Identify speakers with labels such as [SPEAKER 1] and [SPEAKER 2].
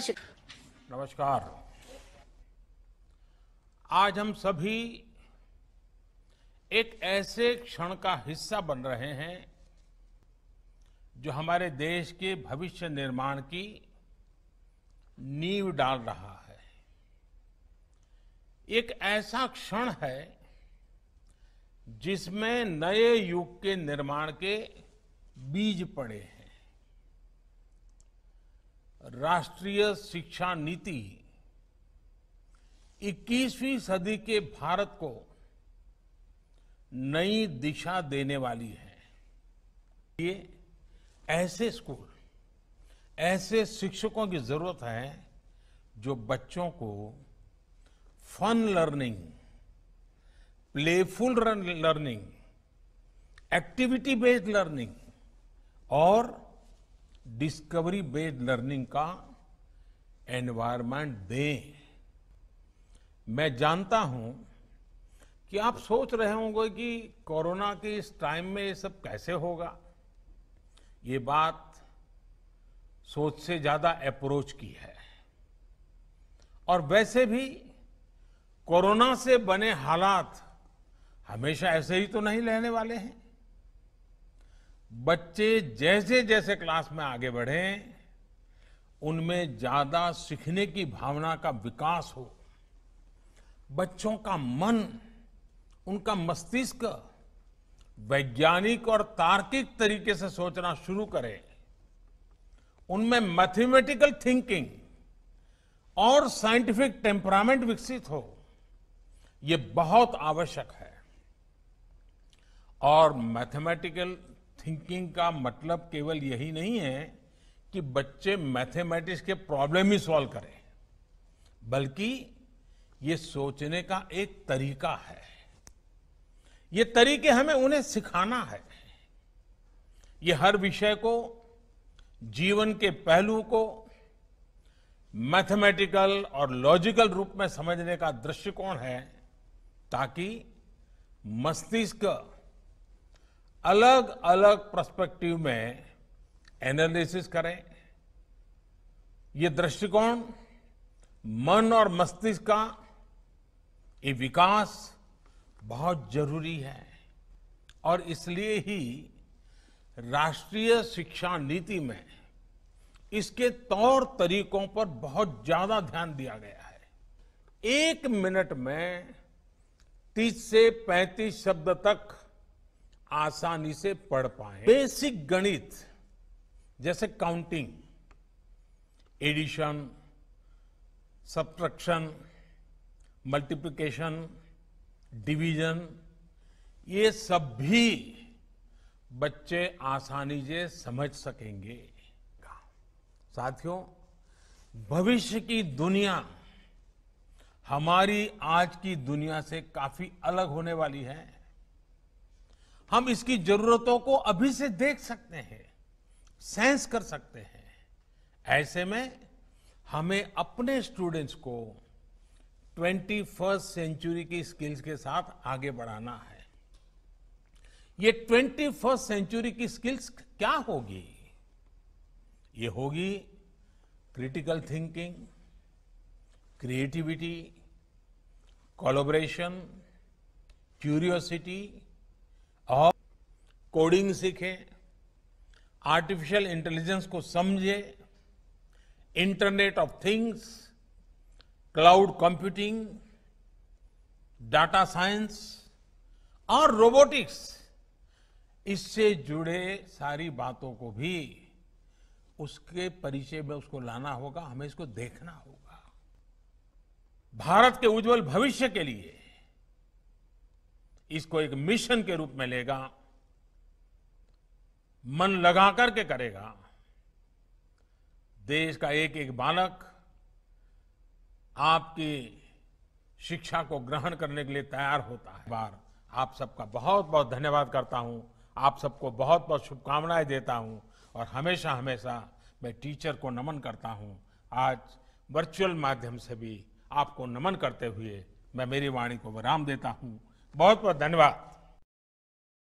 [SPEAKER 1] नमस्कार आज हम सभी एक ऐसे क्षण का हिस्सा बन रहे हैं जो हमारे देश के भविष्य निर्माण की नींव डाल रहा है एक ऐसा क्षण है जिसमें नए युग के निर्माण के बीज पड़े हैं राष्ट्रीय शिक्षा नीति 21वीं सदी के भारत को नई दिशा देने वाली है ये ऐसे स्कूल ऐसे शिक्षकों की जरूरत है जो बच्चों को fun learning playful learning activity based learning और डिस्कवरी बेस्ड लर्निंग का एनवायरमेंट दें मैं जानता हूं कि आप सोच रहे होंगे कि कोरोना के इस टाइम में ये सब कैसे होगा ये बात सोच से ज्यादा अप्रोच की है और वैसे भी कोरोना से बने हालात हमेशा ऐसे ही तो नहीं रहने वाले हैं बच्चे जैसे जैसे क्लास में आगे बढ़े उनमें ज्यादा सीखने की भावना का विकास हो बच्चों का मन उनका मस्तिष्क वैज्ञानिक और तार्किक तरीके से सोचना शुरू करें उनमें मैथमेटिकल थिंकिंग और साइंटिफिक टेम्परामेंट विकसित हो ये बहुत आवश्यक है और मैथमेटिकल थिंकिंग का मतलब केवल यही नहीं है कि बच्चे मैथमेटिक्स के प्रॉब्लम ही सॉल्व करें बल्कि ये सोचने का एक तरीका है ये तरीके हमें उन्हें सिखाना है ये हर विषय को जीवन के पहलू को मैथमेटिकल और लॉजिकल रूप में समझने का दृष्टिकोण है ताकि मस्तिष्क अलग अलग प्रस्पेक्टिव में एनालिसिस करें ये दृष्टिकोण मन और मस्तिष्क का ये विकास बहुत जरूरी है और इसलिए ही राष्ट्रीय शिक्षा नीति में इसके तौर तरीकों पर बहुत ज्यादा ध्यान दिया गया है एक मिनट में तीस से पैंतीस शब्द तक आसानी से पढ़ पाए बेसिक गणित जैसे counting addition subtraction multiplication division ये सब भी बच्चे आसानी से समझ सकेंगे साथियों भविष्य की दुनिया हमारी आज की दुनिया से काफी अलग होने वाली है हम इसकी जरूरतों को अभी से देख सकते हैं सेंस कर सकते हैं ऐसे में हमें अपने स्टूडेंट्स को ट्वेंटी फर्स्ट सेंचुरी की स्किल्स के साथ आगे बढ़ाना है ये ट्वेंटी फर्स्ट सेंचुरी की स्किल्स क्या होगी ये होगी critical thinking creativity collaboration curiosity coding सीखे आर्टिफिशियल इंटेलिजेंस को समझे internet of things cloud computing data science और रोबोटिक्स इससे जुड़े सारी बातों को भी उसके परिचय में उसको लाना होगा हमें इसको देखना होगा भारत के उज्जवल भविष्य के लिए इसको एक मिशन के रूप में लेगा मन लगा करके करेगा देश का एक एक बालक आपकी शिक्षा को ग्रहण करने के लिए तैयार होता है बार आप सबका बहुत बहुत धन्यवाद करता हूं आप सबको बहुत बहुत शुभकामनाएं देता हूं और हमेशा हमेशा मैं टीचर को नमन करता हूं आज वर्चुअल माध्यम से भी आपको नमन करते हुए मैं मेरी वाणी को विराम देता हूं बहुत बहुत धन्यवाद